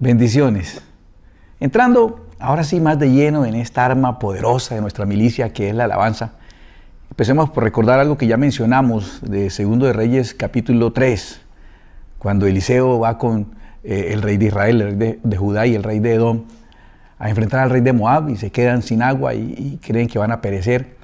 Bendiciones. Entrando ahora sí más de lleno en esta arma poderosa de nuestra milicia que es la alabanza, Empecemos por recordar algo que ya mencionamos de Segundo de Reyes capítulo 3, cuando Eliseo va con eh, el rey de Israel, el rey de, Judá y el rey de Edom a enfrentar al rey de Moab y se quedan sin agua y, creen que van a perecer.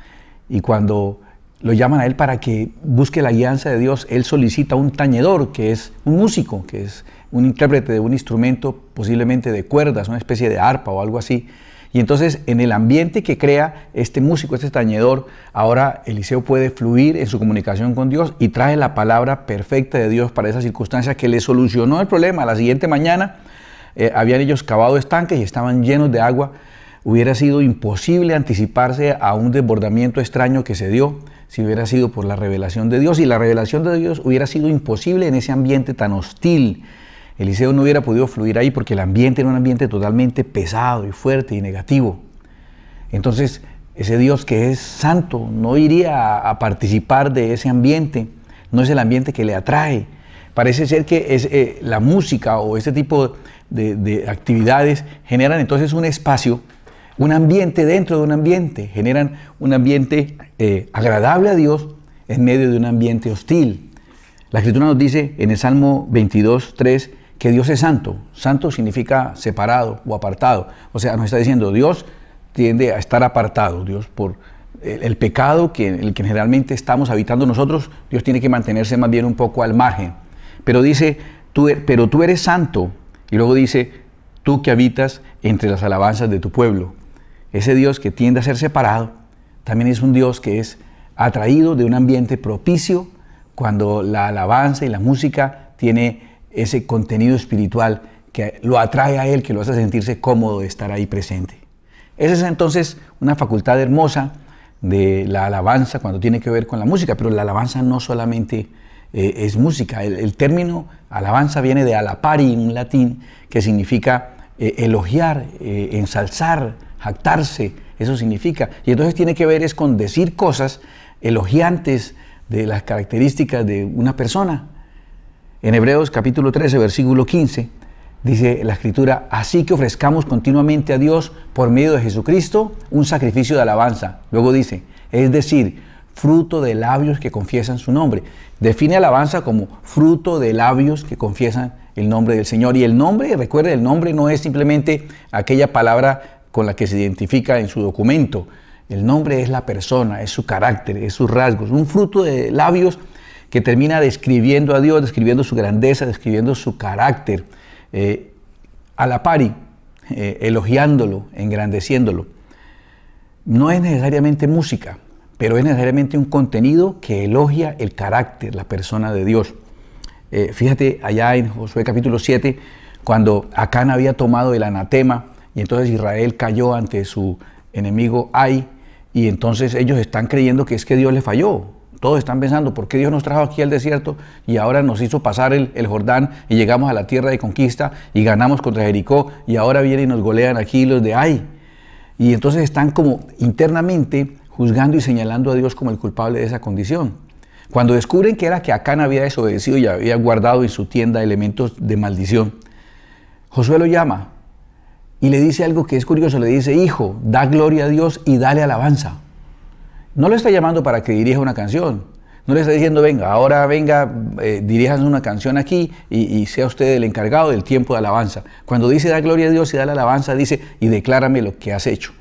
Y cuando lo llaman a él para que busque la alianza de Dios, él solicita un tañedor, que es un músico, que es un intérprete de un instrumento, posiblemente de cuerdas, una especie de arpa o algo así. Y entonces en el ambiente que crea este músico, este tañedor, ahora Eliseo puede fluir en su comunicación con Dios y trae la palabra perfecta de Dios para esa circunstancia que le solucionó el problema. La siguiente mañana eh, habían ellos cavado estanques y estaban llenos de agua. Hubiera sido imposible anticiparse a un desbordamiento extraño que se dio si hubiera sido por la revelación de Dios y la revelación de Dios hubiera sido imposible en ese ambiente tan hostil Eliseo no hubiera podido fluir ahí porque el ambiente era un ambiente totalmente pesado y fuerte y negativo. Entonces, ese Dios que es santo no iría a, participar de ese ambiente, no es el ambiente que le atrae. Parece ser que eh, la música o este tipo de, actividades generan entonces un espacio, un ambiente dentro de un ambiente, generan un ambiente eh, agradable a Dios en medio de un ambiente hostil. La escritura nos dice en el Salmo 22, 3, que Dios es santo. Santo significa separado o apartado. O sea, nos está diciendo, Dios tiende a estar apartado, Dios por el, pecado que, el que generalmente estamos habitando nosotros, Dios tiene que mantenerse más bien un poco al margen. Pero dice, tú, er-, pero tú eres santo. Y luego dice, tú que habitas entre las alabanzas de tu pueblo. Ese Dios que tiende a ser separado, también es un Dios que es atraído de un ambiente propicio cuando la alabanza y la música tiene ese contenido espiritual que lo atrae a él, que lo hace sentirse cómodo de estar ahí presente. Esa es entonces una facultad hermosa de la alabanza cuando tiene que ver con la música, pero la alabanza no solamente eh, es música. El, término alabanza viene de alapari en latín, que significa eh, elogiar, eh, ensalzar, jactarse, eso significa. Y entonces tiene que ver es con decir cosas elogiantes de las características de una persona. En Hebreos capítulo 13, versículo 15, dice la escritura, así que ofrezcamos continuamente a Dios por medio de Jesucristo un sacrificio de alabanza. Luego dice, es decir, fruto de labios que confiesan su nombre. Define alabanza como fruto de labios que confiesan el nombre del Señor. Y el nombre, recuerde, el nombre no es simplemente aquella palabra con la que se identifica en su documento. El nombre es la persona, es su carácter, es sus rasgos, un fruto de labios que termina describiendo a Dios, describiendo su grandeza, describiendo su carácter, eh, a la pari, eh, elogiándolo, engrandeciéndolo. No es necesariamente música, pero es necesariamente un contenido que elogia el carácter, la persona de Dios. Eh, fíjate allá en Josué capítulo 7, cuando Acán había tomado el anatema y entonces Israel cayó ante su enemigo Ai, y entonces ellos están creyendo que es que Dios le falló, todos están pensando, ¿por qué Dios nos trajo aquí al desierto y ahora nos hizo pasar el, Jordán y llegamos a la tierra de conquista y ganamos contra Jericó y ahora vienen y nos golean aquí los de ahí Y entonces están como internamente juzgando y señalando a Dios como el culpable de esa condición. Cuando descubren que era que Acán había desobedecido y había guardado en su tienda elementos de maldición, Josué lo llama y le dice algo que es curioso, le dice, hijo, da gloria a Dios y dale alabanza. No le está llamando para que dirija una canción. No le está diciendo, venga, ahora venga, eh, dirija una canción aquí y, sea usted el encargado del tiempo de alabanza. Cuando dice da gloria a Dios y da la alabanza, dice y declárame lo que has hecho.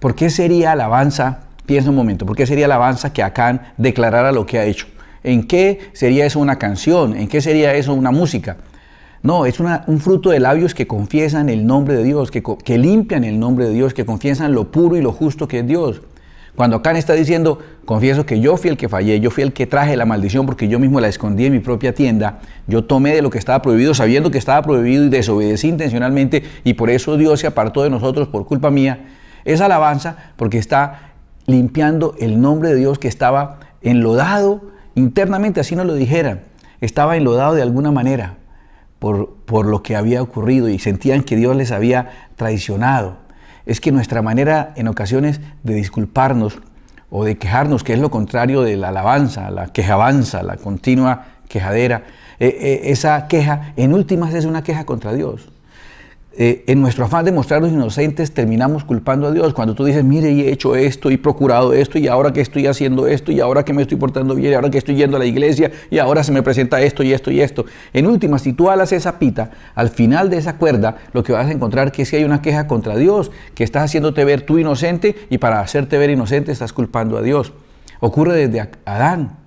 ¿Por qué sería alabanza? Piensa un momento, ¿por qué sería alabanza que Acán declarara lo que ha hecho? ¿En qué sería eso una canción? ¿En qué sería eso una música? No, es un fruto de labios que confiesan el nombre de Dios, que, que limpian el nombre de Dios, que confiesan lo puro y lo justo que es Dios. Cuando Acán está diciendo, confieso que yo fui el que fallé, yo fui el que traje la maldición porque yo mismo la escondí en mi propia tienda, yo tomé de lo que estaba prohibido sabiendo que estaba prohibido y desobedecí intencionalmente y por eso Dios se apartó de nosotros por culpa mía, es alabanza porque está limpiando el nombre de Dios que estaba enlodado internamente, así no lo dijera. estaba enlodado de alguna manera por, por lo que había ocurrido y sentían que Dios les había traicionado es que nuestra manera en ocasiones de disculparnos o de quejarnos, que es lo contrario de la alabanza, la queja avanza, la continua quejadera, eh, eh, esa queja en últimas es una queja contra Dios. Eh, en nuestro afán de mostrarnos inocentes terminamos culpando a Dios. Cuando tú dices, mire, he hecho esto, he procurado esto, y ahora que estoy haciendo esto, y ahora que me estoy portando bien, y ahora que estoy yendo a la iglesia, y ahora se me presenta esto y esto y esto. En última, si tú alas esa pita, al final de esa cuerda, lo que vas a encontrar que si hay una queja contra Dios, que estás haciéndote ver tú inocente, y para hacerte ver inocente estás culpando a Dios. Ocurre desde Adán.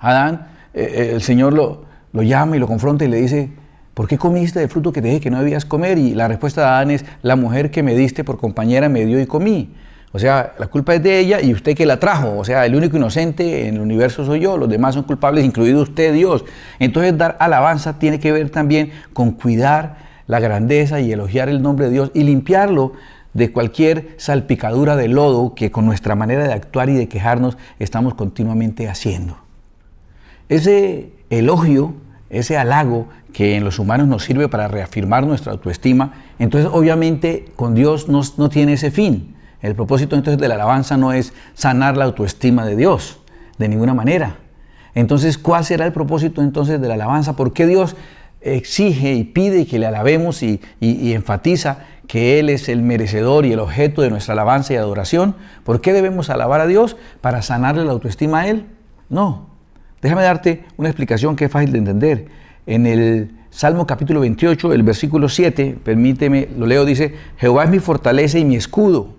Adán, eh, eh, el Señor lo, lo llama y lo confronta y le dice, ¿por qué comiste del fruto que te dije que no debías comer? Y la respuesta de Adán es, la mujer que me diste por compañera me dio y comí. O sea, la culpa es de ella y usted que la trajo. O sea, el único inocente en el universo soy yo, los demás son culpables, incluido usted, Dios. Entonces dar alabanza tiene que ver también con cuidar la grandeza y elogiar el nombre de Dios y limpiarlo de cualquier salpicadura de lodo que con nuestra manera de actuar y de quejarnos estamos continuamente haciendo. Ese elogio ese halago que en los humanos nos sirve para reafirmar nuestra autoestima, entonces obviamente con Dios no, tiene ese fin. El propósito entonces de la alabanza no es sanar la autoestima de Dios, de ninguna manera. Entonces, ¿cuál será el propósito entonces de la alabanza? ¿Por qué Dios exige y pide que le alabemos y, enfatiza que Él es el merecedor y el objeto de nuestra alabanza y adoración? ¿Por qué debemos alabar a Dios? ¿Para sanarle la autoestima a Él? No, Déjame darte una explicación que es fácil de entender. En el Salmo capítulo 28, el versículo 7, permíteme, lo leo, dice, Jehová es mi fortaleza y mi escudo.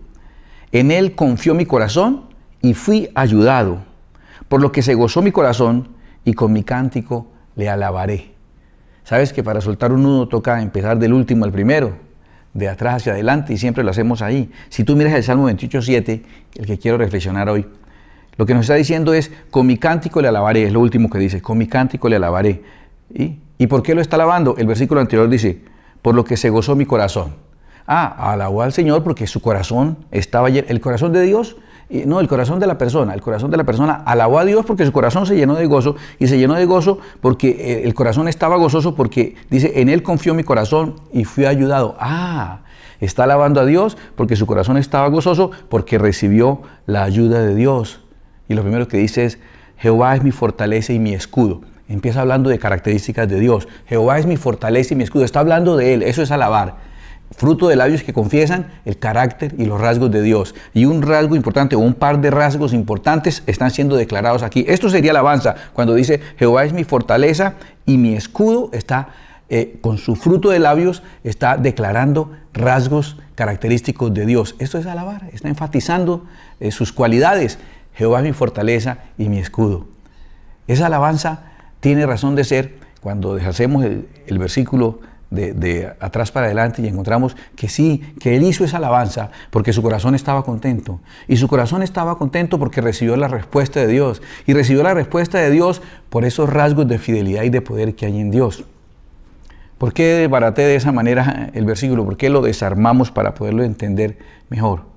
En él confió mi corazón y fui ayudado, por lo que se gozó mi corazón y con mi cántico le alabaré. Sabes que para soltar un nudo toca empezar del último al primero, de atrás hacia adelante, y siempre lo hacemos ahí. Si tú miras el Salmo 28, 7, el que quiero reflexionar hoy, lo que nos está diciendo es, con mi cántico le alabaré, es lo último que dice, con mi cántico le alabaré. ¿Y, por qué lo está alabando? El versículo anterior dice, por lo que se gozó mi corazón. Ah, alabó al Señor porque su corazón estaba lleno, el corazón de Dios, eh, no, el corazón de la persona, el corazón de la persona alabó a Dios porque su corazón se llenó de gozo y se llenó de gozo porque eh, el corazón estaba gozoso porque dice, en él confió mi corazón y fui ayudado. Ah, está alabando a Dios porque su corazón estaba gozoso porque recibió la ayuda de Dios. Y lo primero que dice es, Jehová es mi fortaleza y mi escudo. Empieza hablando de características de Dios. Jehová es mi fortaleza y mi escudo. Está hablando de Él, eso es alabar. Fruto de labios que confiesan el carácter y los rasgos de Dios. Y un rasgo importante o un par de rasgos importantes están siendo declarados aquí. Esto sería alabanza. Cuando dice Jehová es mi fortaleza y mi escudo está eh, con su fruto de labios está declarando rasgos característicos de Dios. Esto es alabar, está enfatizando eh, sus cualidades. Jehová es mi fortaleza y mi escudo. Esa alabanza tiene razón de ser cuando deshacemos el, versículo de, atrás para adelante y encontramos que sí, que él hizo esa alabanza porque su corazón estaba contento. Y su corazón estaba contento porque recibió la respuesta de Dios. Y recibió la respuesta de Dios por esos rasgos de fidelidad y de poder que hay en Dios. ¿Por qué desbaraté de esa manera el versículo? ¿Por qué lo desarmamos para poderlo entender mejor?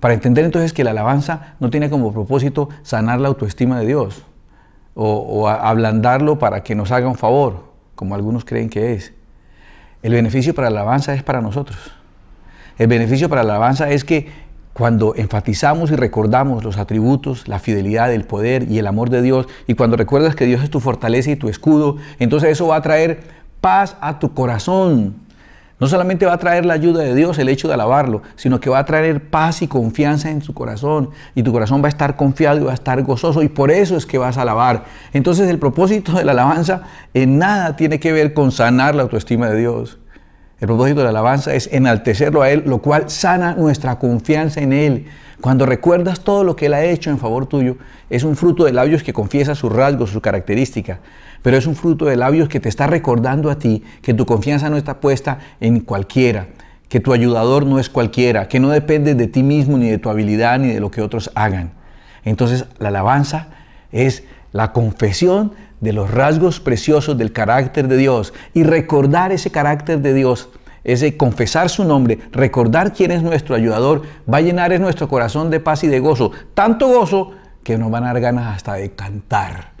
Para entender entonces que la alabanza no tiene como propósito sanar la autoestima de Dios o, ablandarlo para que nos haga un favor, como algunos creen que es. El beneficio para la alabanza es para nosotros. El beneficio para la alabanza es que cuando enfatizamos y recordamos los atributos, la fidelidad, el poder y el amor de Dios, y cuando recuerdas que Dios es tu fortaleza y tu escudo, entonces eso va a traer paz a tu corazón, no solamente va a traer la ayuda de Dios el hecho de alabarlo, sino que va a traer paz y confianza en su corazón. Y tu corazón va a estar confiado y va a estar gozoso. Y por eso es que vas a alabar. Entonces el propósito de la alabanza en nada tiene que ver con sanar la autoestima de Dios. El propósito de la alabanza es enaltecerlo a Él, lo cual sana nuestra confianza en Él. Cuando recuerdas todo lo que Él ha hecho en favor tuyo, es un fruto de labios que confiesa sus rasgos, su característica, pero es un fruto de labios que te está recordando a ti que tu confianza no está puesta en cualquiera, que tu ayudador no es cualquiera, que no depende de ti mismo, ni de tu habilidad, ni de lo que otros hagan. Entonces la alabanza es la confesión de los rasgos preciosos del carácter de Dios y recordar ese carácter de Dios, ese confesar su nombre, recordar quién es nuestro ayudador, va a llenar nuestro corazón de paz y de gozo, tanto gozo que nos van a dar ganas hasta de cantar.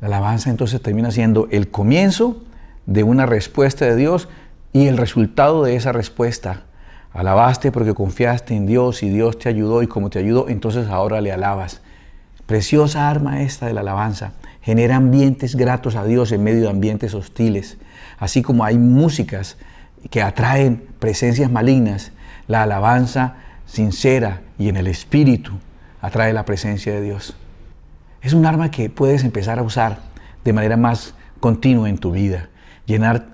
La alabanza entonces termina siendo el comienzo de una respuesta de Dios y el resultado de esa respuesta. Alabaste porque confiaste en Dios y Dios te ayudó y como te ayudó, entonces ahora le alabas. Preciosa arma esta de la alabanza genera ambientes gratos a Dios en medio de ambientes hostiles. Así como hay músicas que atraen presencias malignas, la alabanza sincera y en el espíritu atrae la presencia de Dios. Es un arma que puedes empezar a usar de manera más continua en tu vida, llenar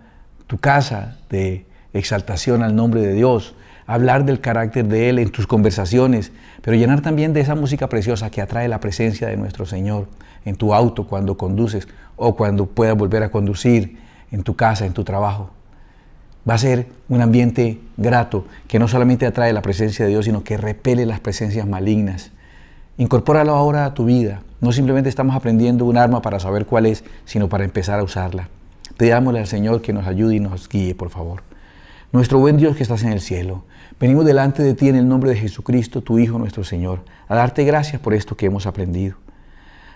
tu casa de exaltación al nombre de Dios, hablar del carácter de Él en tus conversaciones, pero llenar también de esa música preciosa que atrae la presencia de nuestro Señor en tu auto cuando conduces o cuando puedas volver a conducir, en tu casa, en tu trabajo. Va a ser un ambiente grato que no solamente atrae la presencia de Dios, sino que repele las presencias malignas. Incorpóralo ahora a tu vida. No simplemente estamos aprendiendo un arma para saber cuál es, sino para empezar a usarla. Pedámosle al Señor que nos ayude y nos guíe, por favor. Nuestro buen Dios que estás en el cielo, venimos delante de ti en el nombre de Jesucristo, tu Hijo nuestro Señor, a darte gracias por esto que hemos aprendido.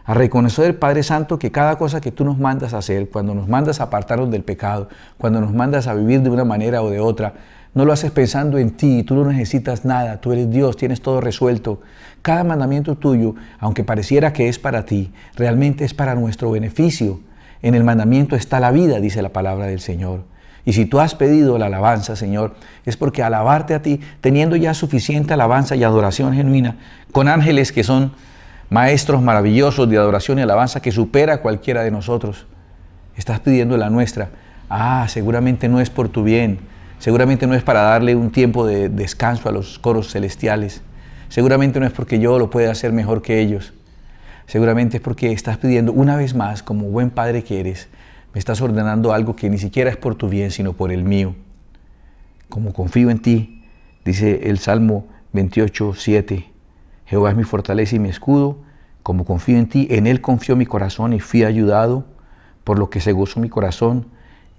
A reconocer, Padre Santo, que cada cosa que tú nos mandas a hacer, cuando nos mandas a apartarnos del pecado, cuando nos mandas a vivir de una manera o de otra, no lo haces pensando en ti, tú no necesitas nada, tú eres Dios, tienes todo resuelto. Cada mandamiento tuyo, aunque pareciera que es para ti, realmente es para nuestro beneficio. En el mandamiento está la vida, dice la palabra del Señor. Y si tú has pedido la alabanza, Señor, es porque alabarte a ti, teniendo ya suficiente alabanza y adoración genuina, con ángeles que son maestros maravillosos de adoración y alabanza que supera a cualquiera de nosotros, estás pidiendo la nuestra. Ah, seguramente no es por tu bien, seguramente no es para darle un tiempo de descanso a los coros celestiales, seguramente no es porque yo lo pueda hacer mejor que ellos, seguramente es porque estás pidiendo una vez más, como buen padre que eres, me estás ordenando algo que ni siquiera es por tu bien, sino por el mío. Como confío en ti, dice el Salmo 28, 7, Jehová es mi fortaleza y mi escudo. Como confío en ti, en él confió mi corazón y fui ayudado, por lo que se gozó mi corazón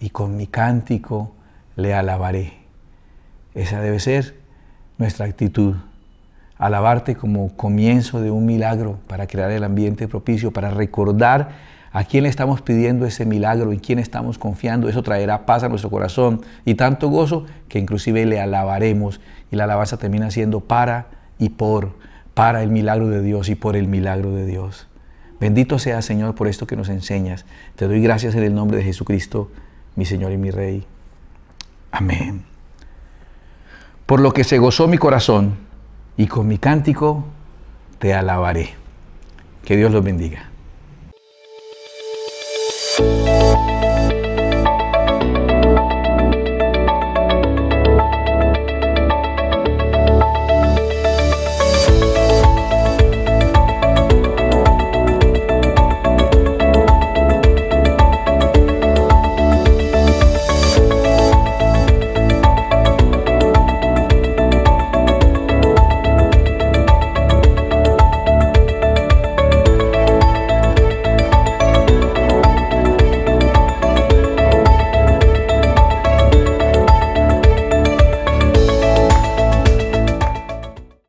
y con mi cántico le alabaré. Esa debe ser nuestra actitud. Alabarte como comienzo de un milagro para crear el ambiente propicio, para recordar ¿A quién le estamos pidiendo ese milagro? ¿En quién estamos confiando? Eso traerá paz a nuestro corazón y tanto gozo que inclusive le alabaremos. Y la alabanza termina siendo para y por, para el milagro de Dios y por el milagro de Dios. Bendito sea Señor por esto que nos enseñas. Te doy gracias en el nombre de Jesucristo, mi Señor y mi Rey. Amén. Por lo que se gozó mi corazón y con mi cántico te alabaré. Que Dios los bendiga.